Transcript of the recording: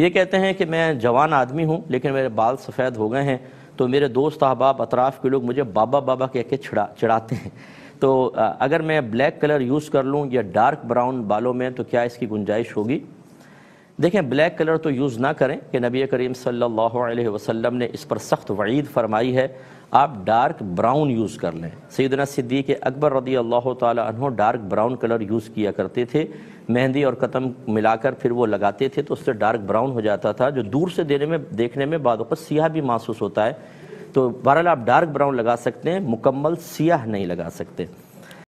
ये कहते हैं कि मैं जवान आदमी हूँ लेकिन मेरे बाल सफ़ेद हो गए हैं तो मेरे दोस्त अहबाब अतराफ़ के लोग मुझे बाबा बाबा कह के छिड़ा चिड़ाते हैं तो अगर मैं ब्लैक कलर यूज़ कर लूँ या डार्क ब्राउन बालों में तो क्या इसकी गुंजाइश होगी देखें ब्लैक कलर तो यूज़ ना करें कि नबी करीम सल्लल्लाहु अलैहि वसल्लम ने इस पर सख्त वईद फरमाई है आप डार्क ब्राउन यूज़ कर लें सैदना सिद्दीक अकबर रदी अल्लाह तहों डार्क ब्राउन कलर यूज़ किया करते थे मेहंदी और कतम मिलाकर फिर वो लगाते थे तो उससे डार्क ब्राउन हो जाता था जो दूर से देने में देखने में बाद सियाह भी महसूस होता है तो बहरहाल आप डार्क ब्राउन लगा सकते हैं मुकम्मल सियाह नहीं लगा सकते